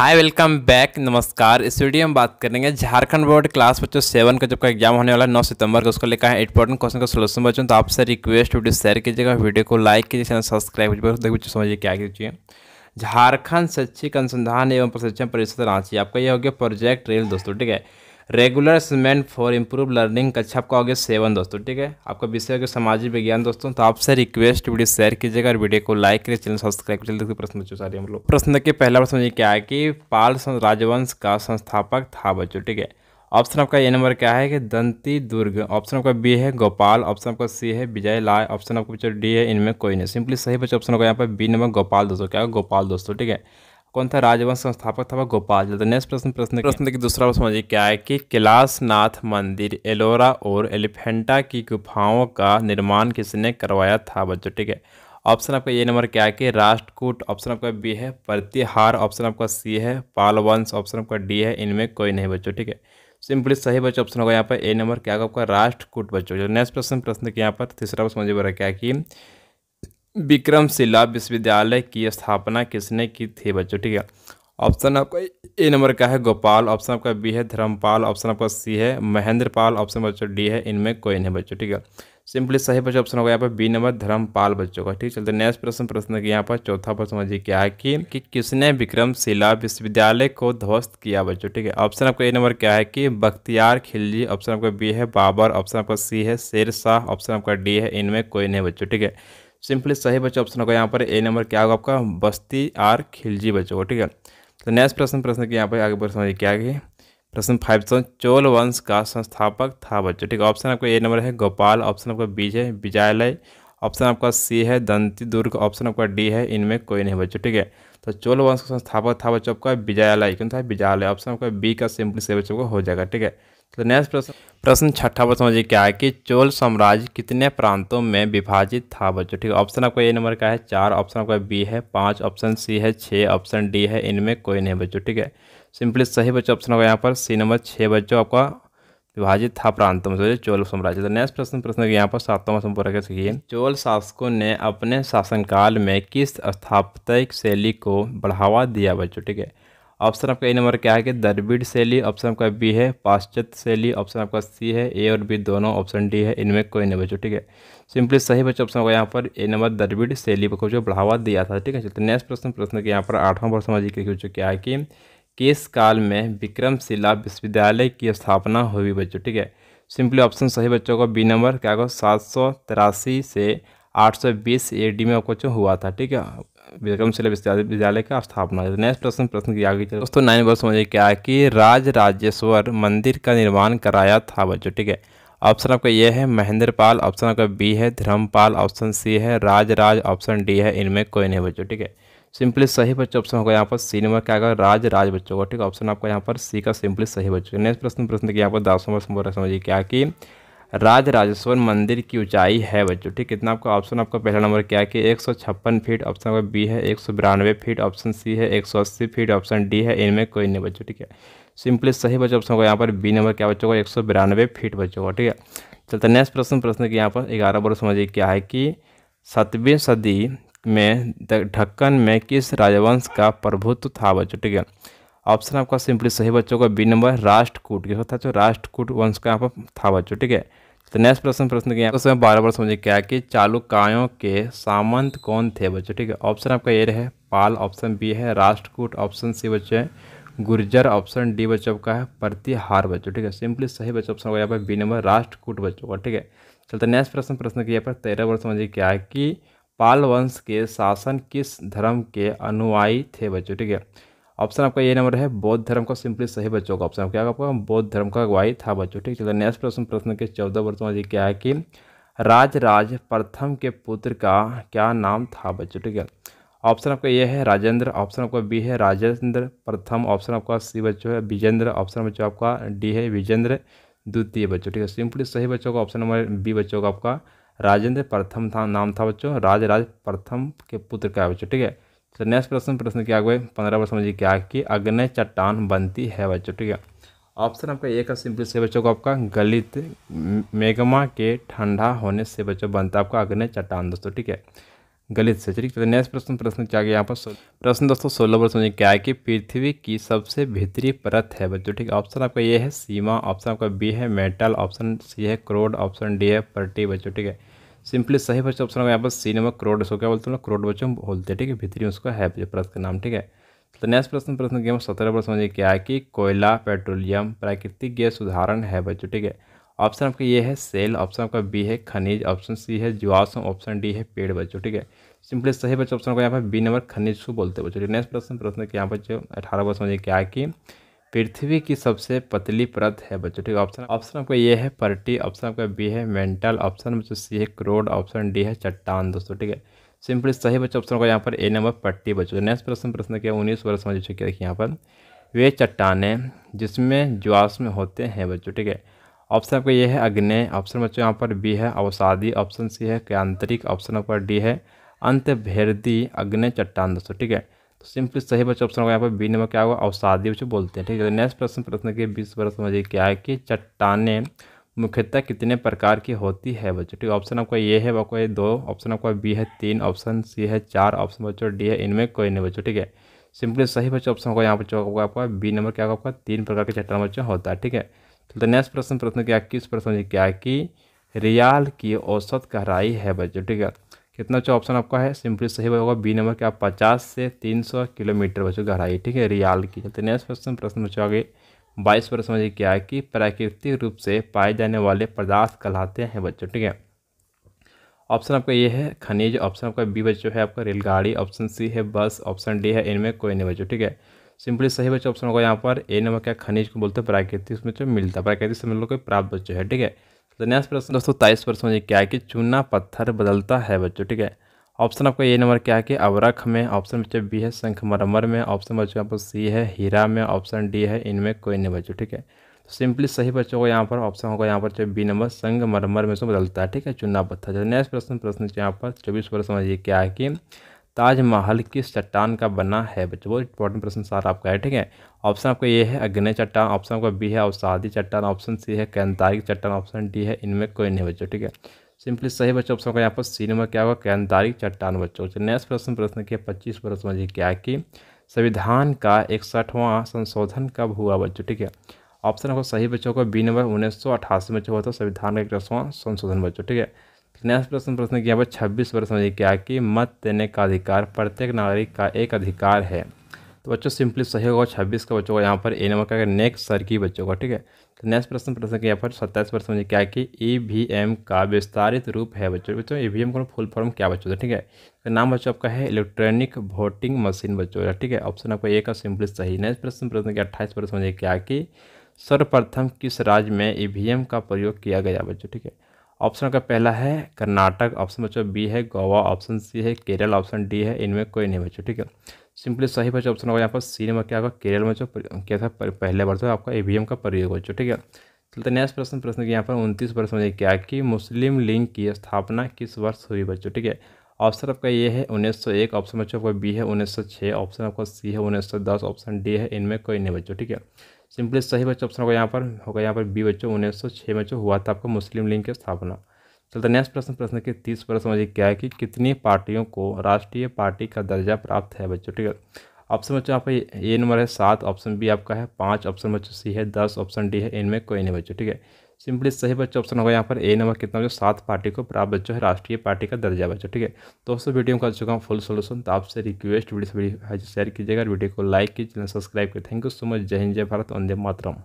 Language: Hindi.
हाय वेलकम बैक नमस्कार इस वीडियो में बात करेंगे झारखंड बोर्ड क्लास बच्चों सेवन का जब का एग्जाम होने वाला है नौ सितंबर का उसको लेकर है इंपॉर्टेंट क्वेश्चन का सोल्यूशन बच्चों तो आपसे रिक्वेस्ट वीडियो शेयर कीजिएगा वीडियो को लाइक कीजिए चैनल सब्सक्राइब कीजिए देखिए बच्चों समझिए क्या कीजिए झारखंड शैक्षिक अनुसंधान एवं प्रशिक्षण परिषद रांची आपका यह हो गया प्रोजेक्ट रेल दोस्तों ठीक है regular assessment for improve learning कक्षा आपका हो गया सेवन दोस्तों ठीक है आपका विषय हो गया सामाजिक विज्ञान दोस्तों तो आपसे रिक्वेस्ट वीडियो शेयर कीजिएगा और वीडियो को लाइक करिए चैनल सब्सक्राइब करिए प्रश्न बच्चों सारे हम लोग प्रश्न के पहला प्रश्न ये क्या है कि पाल राजवंश का संस्थापक था बच्चों ठीक है ऑप्शन आपका ए नंबर क्या है कि दंती दुर्ग ऑप्शन आपका बी है गोपाल ऑप्शन आपका सी है विजय लाल ऑप्शन आपका बच्चों डी है इनमें कोई नहीं सिंपली सही बच्चों ऑप्शन आपका यहाँ पर बी नंबर गोपाल दोस्तों क्या गोपाल दोस्तों ठीक है कौन था राजवंश संस्थापक था गोपाल तो नेक्स्ट प्रश्न प्रश्न प्रश्न की दूसरा प्रश्न समझिए क्या है कि कैलाशनाथ मंदिर एलोरा और एलिफेंटा की गुफाओं का निर्माण किसने करवाया था बच्चों ठीक है ऑप्शन आपका ये नंबर क्या है कि राष्ट्रकूट ऑप्शन आपका बी है प्रतिहार ऑप्शन आपका सी है पालवंश ऑप्शन आपका डी है इनमें कोई नहीं बच्चों ठीक है सिंपली सही बच्चों ऑप्शन होगा यहाँ पर ए नंबर क्या होगा आपका राष्ट्रकूट बच्चों नेक्स्ट प्रश्न प्रश्न के यहाँ पर तीसरा प्रश्न मुझे बोला क्या कि विक्रमशिला विश्वविद्यालय की स्थापना किसने की थी बच्चों ठीक है ऑप्शन आपका ए नंबर का है गोपाल ऑप्शन आपका बी है धर्मपाल ऑप्शन आपका सी है महेंद्र पाल ऑप्शन बच्चों डी है इनमें कोई नहीं बच्चों ठीक है सिंपली सही बच्चों ऑप्शन होगा यहाँ पर बी नंबर धर्मपाल बच्चों का ठीक चलते नेक्स्ट प्रश्न प्रश्न यहाँ पर चौथा प्रश्न समझिए क्या है कि, कि किसने विक्रमशिला विश्वविद्यालय को ध्वस्त किया बच्चों ठीक है ऑप्शन आपका ए नंबर क्या है कि बख्तियार खिलजी ऑप्शन आपका बी है बाबर ऑप्शन आपका सी है शेर शाह ऑप्शन आपका डी है इनमें कोई नहीं बच्चों ठीक है सिंपली सही बच्चा ऑप्शन होगा यहाँ पर ए नंबर क्या होगा आपका बस्ती आर खिलजी बच्चों को ठीक है तो नेक्स्ट प्रश्न प्रश्न के यहाँ पर आगे प्रश्न समझिए क्या है प्रश्न फाइव सौ तो चोल वंश का संस्थापक था बच्चों ठीक है ऑप्शन आपका ए नंबर है गोपाल ऑप्शन आपका बी है विजयालय ऑप्शन आपका सी है दंती दुर्ग ऑप्शन आपका डी है इनमें कोई नहीं बच्चों ठीक है तो चोल वंश का संस्थापक था बच्चों आपका विजयालय क्यों था विजयालय ऑप्शन आपका बी का सिंपली से बच्चों को हो जाएगा ठीक है तो नेक्स्ट प्रश्न प्रश्न छठा प्रश्न मुझे क्या है कि चोल साम्राज्य कितने प्रांतों में विभाजित था बच्चों ठीक है ऑप्शन आपका ए नंबर का है चार ऑप्शन आपका बी है पाँच ऑप्शन सी है छः ऑप्शन डी है इनमें कोई नहीं बच्चों ठीक है सिंपली सही बच्चों ऑप्शन होगा यहाँ पर सी नंबर छः बच्चों आपका विभाजित था प्रांतों में चोल साम्राज्य तो नेक्स्ट प्रश्न प्रश्न यहाँ पर सातवां प्रश्न पूरा कर सकिए चोल शासकों ने अपने शासनकाल में किस स्थापत्य शैली को बढ़ावा दिया बच्चों ठीक है ऑप्शन आपका ए नंबर क्या है कि दरबीड शैली ऑप्शन आपका बी है पाश्चात्य शैली ऑप्शन आपका सी है ए और बी दोनों ऑप्शन डी है इनमें कोई नहीं बच्चों ठीक है सिंपली सही बच्चों ऑप्शन होगा यहाँ पर ए नंबर दरबिड शैली को जो बढ़ावा दिया था ठीक है चलते नेक्स्ट प्रश्न प्रश्न के यहाँ पर आठवां प्रश्न समझिए कि बच्चों क्या है कि किस काल में विक्रमशिला विश्वविद्यालय की स्थापना हुई बच्चों ठीक है सिंपली ऑप्शन सही बच्चों का बी नंबर क्या होगा सात से आठ सौ बीस ए डी में आपको क्वेश्चन हुआ था ठीक है विक्रम शिला विश्वविद्यालय का स्थापना नेक्स्ट प्रश्न प्रश्न की आगे चलो दोस्तों नाइन वर्ष मुझे क्या है कि राज राजेश्वर मंदिर का निर्माण कराया था बच्चों ठीक है ऑप्शन आपका ये है महेंद्र पाल ऑप्शन आपका बी है धर्मपाल ऑप्शन सी है राज राज ऑप्शन डी है इनमें कोई नहीं बच्चों ठीक है सिंपली सही बच्चों ऑप्शन होगा यहाँ पर सी नंबर क्या होगा राज राज बच्चों का ठीक है ऑप्शन आपका यहाँ पर सी का सिंपली सही बच्चों नेक्स्ट प्रश्न प्रश्न की यहाँ पर दस नंबर समझिए क्या कि राज राजेश्वर मंदिर की ऊंचाई है बच्चों ठीक कितना आपका ऑप्शन आपका पहला नंबर क्या है कि एक फीट ऑप्शन आपका बी है एक फीट ऑप्शन सी है एक फीट ऑप्शन डी है इनमें कोई नहीं बच्चों ठीक है सिंपली सही बच्चों ऑप्शन होगा यहाँ पर बी नंबर क्या बच्चों को एक फीट बच्चों का ठीक है चलते नेक्स्ट प्रश्न प्रश्न के यहाँ पर ग्यारह बार समझिए क्या है कि सतवीं सदी में ढक्कन में किस राजवंश का प्रभुत्व था बच्चों ठीक है ऑप्शन आपका सिंपली सही बच्चों का बी नंबर राष्ट्रकूट के था जो राष्ट्रकूट वंश का यहाँ पर था बच्चों ठीक है तो नेक्स्ट प्रश्न प्रश्न किया यहाँ बार बार समझे क्या कि चालुकायों के सामंत कौन थे बच्चों ठीक है ऑप्शन आपका ए रहे पाल ऑप्शन बी है राष्ट्रकूट ऑप्शन सी बच्चे गुर्जर ऑप्शन डी बच्चों का है प्रतिहार बच्चों ठीक है सिंपली सही बच्चों ऑप्शन होगा यहाँ पर बी नंबर राष्ट्रकूट बच्चों का ठीक है चलते नेक्स्ट प्रश्न प्रश्न किया यहाँ पर तेरह वर्ष समझिए क्या है कि पाल वंश के शासन किस धर्म के अनुयायी थे बच्चों ठीक है ऑप्शन आपका ये नंबर है बौद्ध धर्म का सिंपली सही बच्चों का ऑप्शन क्या आपका बौद्ध धर्म का अगुवाई था बच्चों ठीक चलो नेक्स्ट प्रश्न प्रश्न के चौदह वर्षों में क्या है कि राजराज प्रथम के पुत्र का क्या नाम था बच्चों ठीक है ऑप्शन आपका ये है राजेंद्र ऑप्शन आपका बी है राजेंद्र प्रथम ऑप्शन आपका सी बच्चों है विजेंद्र ऑप्शन बच्चों आपका डी है विजेंद्र द्वितीय बच्चों ठीक है सिंपली सही बच्चों का ऑप्शन नंबर बी बच्चों का आपका राजेंद्र प्रथम था नाम था बच्चों राजराज प्रथम के पुत्र का बच्चों ठीक है तो नेक्स्ट प्रश्न प्रश्न क्या हुआ पंद्रह वर्ष समझिए क्या कि अग्नि चट्टान बनती है बच्चों ठीक है ऑप्शन आपका एक सिंपल से बच्चों को आपका गलित मेघमा के ठंडा होने से बच्चों बनता है आपका अग्नि चट्टान दोस्तों ठीक है गलित से ठीक है नेक्स्ट तो प्रश्न प्रश्न क्या गया यहाँ पर प्रश्न दोस्तों सोलह वर्ष समझिए क्या है कि पृथ्वी की सबसे भीतरी परत है बच्चों ठीक है ऑप्शन आपका ये है सीमा ऑप्शन आपका बी है मेटल ऑप्शन सी है क्रोड ऑप्शन डी है पर्टी बच्चों ठीक है सिंपली सही फर्स्ट ऑप्शन होगा यहाँ पर सी नंबर क्रोड इसको क्या बोलते हैं क्रोड बच्चों बोलते हैं ठीक है भित्री उसका है प्रत का नाम ठीक है तो नेक्स्ट प्रश्न प्रश्न के सत्रह प्रश्न समझिए क्या है कि कोयला पेट्रोलियम प्राकृतिक गैस उदाहरण है बच्चों ठीक है ऑप्शन आपका ये है सेल ऑप्शन आपका बी है खनिज ऑप्शन सी है जीवाश्म ऑप्शन डी है पेड़ बच्चों ठीक है सिंपली सही बच्चों ऑप्शन होगा यहाँ पर बी नंबर खनिज को बोलते हैं बच्चों नेक्स्ट प्रश्न प्रश्न के यहाँ पर जो अठारह प्रश्न समझिए क्या है कि पृथ्वी की सबसे पतली परत है बच्चों ठीक है ऑप्शन ऑप्शन आपका ये है पर्टी ऑप्शन आपका बी है मेंटल ऑप्शन बच्चों सी है क्रोड ऑप्शन डी है चट्टान दोस्तों ठीक है सिंपली सही बच्चों ऑप्शन का यहाँ पर ए नंबर पट्टी बच्चों नेक्स्ट प्रश्न प्रश्न किया उन्नीस वर्ष में जो देखिए यहाँ पर वे चट्टाने जिसमें ज्वास में होते हैं बच्चों ठीक है ऑप्शन आपका ये है अग्नय ऑप्शन बच्चों यहाँ पर बी है अवसादी ऑप्शन सी है क्यांतरिक ऑप्शन आपका डी है अंत भेरदी अग्नय चट्टान दोस्तों ठीक है तो सिंपली सही बच्चों ऑप्शन होगा यहाँ पर बी नंबर क्या होगा अवसादी बच्चों बोलते हैं ठीक है नेक्स्ट तो प्रश्न प्रश्न के बीस वर्ष समझिए क्या है कि चट्टाने मुख्यतः कितने प्रकार की होती है बच्चों ठीक ऑप्शन आपका ये है वो दो ऑप्शन आपका बी है तीन ऑप्शन सी है चार ऑप्शन बच्चों डी है इनमें कोई नहीं बच्चों ठीक है सिंपली सही बच्चों ऑप्शन होगा यहाँ पर होगा आपका बी नंबर क्या होगा आपका तीन प्रकार के चट्टान बच्चों होता है ठीक है तो नेक्स्ट प्रश्न प्रश्न क्या किस प्रश्न क्या है कि रियाल की औसत गहराई है बच्चों ठीक है कितना बच्चों ऑप्शन आपका है सिंपली सही होगा बी नंबर के आप पचास से तीन सौ किलोमीटर बच्चों गहराई ठीक है रियाल की चलते नेक्स्ट क्वेश्चन प्रश्न बच्चों आगे बाईस पर समझिए क्या है कि प्राकृतिक रूप से पाए जाने वाले पदार्थ कहलाते हैं बच्चों ठीक है ऑप्शन आपका ये है खनिज ऑप्शन आपका बी बच्चों है आपका रेलगाड़ी ऑप्शन सी है बस ऑप्शन डी है इनमें कोई नहीं बच्चों ठीक है सिंपली सही बच्चों ऑप्शन होगा यहाँ पर ए नंबर क्या खनिज को बोलते हैं प्राकृतिक उसमें जो मिलता है प्राकृतिक से मतलब कोई प्राप्त बच्चों है ठीक है तो नेक्स्ट प्रश्न दोस्तों तेईस प्रश्न ये क्या है कि चूना पत्थर बदलता है बच्चों ठीक है ऑप्शन आपका ए नंबर क्या है कि अवरख में ऑप्शन बच्चे बी है संखमरमर में ऑप्शन बच्चों आपको सी है हीरा में ऑप्शन डी है इनमें कोई नहीं बच्चों ठीक है तो सिंपली सही बच्चों को यहाँ पर ऑप्शन होगा यहाँ पर बी नंबर संगमरमर में से बदलता है ठीक है चूना पत्थर नेक्स्ट प्रश्न प्रश्न यहाँ पर चौबीस प्रश्न समझिए क्या है कि ताजमहल किस चट्टान का बना है बच्चों बहुत इंपॉर्टेंट प्रश्न सारा आपका है ठीक है ऑप्शन आपका ये है अग्नि चट्टान ऑप्शन आपका बी है औसादी चट्टान ऑप्शन सी है कैंतारिक चट्टान ऑप्शन डी है इनमें कोई नहीं बच्चों ठीक है सिंपली सही बच्चों ऑप्शन का यहाँ पर सी नंबर क्या होगा कैंतारिक चट्टान बच्चों नेक्स्ट प्रश्न प्रश्न किया पच्चीस पर समझिए क्या कि संविधान का इकसठवां संशोधन कब हुआ बच्चों ठीक है ऑप्शन आपको सही बच्चों का बी नंबर उन्नीस सौ अठासी में जो हुआ था संविधान का इकसठवां संशोधन बच्चों ठीक है नेक्स्ट प्रश्न प्रश्न किया पर छब्बीस वर्ष में क्या कि मत देने का अधिकार प्रत्येक नागरिक का एक अधिकार है तो बच्चों सिंपली सही होगा छब्बीस का बच्चों का यहाँ पर ए नंबर का नेक्स्ट सर की बच्चों का ठीक है तो नेक्स्ट प्रश्न प्रश्न किया पर सत्ताईस प्रश्न मुझे क्या कि ई वी एम का विस्तारित रूप है बच्चों बच्चों ई वी एम का फुल फॉर्म क्या बच्चों तो ठीक है तो नाम बच्चों आपका है इलेक्ट्रॉनिक वोटिंग मशीन बच्चों तो ठीक है ऑप्शन आपका ए का सिंपली सही नेक्स्ट प्रश्न प्रश्न किया अट्ठाईस प्रश्न मुझे क्या कि सर्वप्रथम किस राज्य में ई वी एम का प्रयोग किया गया बच्चों ठीक है ऑप्शन का पहला है कर्नाटक ऑप्शन बच्चों बी है गोवा ऑप्शन सी है केरल ऑप्शन डी है इनमें कोई नहीं बच्चों ठीक है सिंपली सही बच्चों ऑप्शन होगा यहाँ पर सी नंबर मतलब क्या होगा केरल में जो क्या था पहले बार था आपका ई का प्रयोग बच्चों ठीक है चलते नेक्स्ट प्रश्न प्रश्न के यहाँ पर उनतीस वर्ष में क्या कि मुस्लिम लीग की स्थापना किस वर्ष हुई बच्चों ठीक है ऑप्शन आपका ये है 1901 ऑप्शन बच्चों आपका बी है 1906 ऑप्शन आपका सी है 1910 ऑप्शन डी है इनमें कोई नहीं बच्चों ठीक है सिंपली सही बच्चों ऑप्शन होगा यहाँ पर होगा यहाँ पर बी बच्चों छः में जो हुआ था आपका मुस्लिम लीग की स्थापना चलते नेक्स्ट प्रश्न प्रश्न के तीस प्रश्न समझिए क्या है कि कितनी पार्टियों को राष्ट्रीय पार्टी का दर्जा प्राप्त है बच्चों ठीक है ऑप्शन बच्चों आपका ए नंबर है सात ऑप्शन बी आपका है पाँच ऑप्शन बच्चों सी है दस ऑप्शन डी है इनमें कोई नहीं बच्चों ठीक है सिंपली सही बच्चा ऑप्शन होगा यहाँ पर ए नंबर कितना जो सात पार्टी को प्राप्त बच्चों है राष्ट्रीय पार्टी का दर्जा बच्चों ठीक है दोस्तों वीडियो में कर चुका हूँ फुल सोल्यूशन तो आपसे रिक्वेस्ट वीडियो शेयर कीजिएगा वीडियो को लाइक कीजिए चैनल सब्सक्राइब करिए थैंक यू सो मच जय हिंद जय भारत वंदे मातरम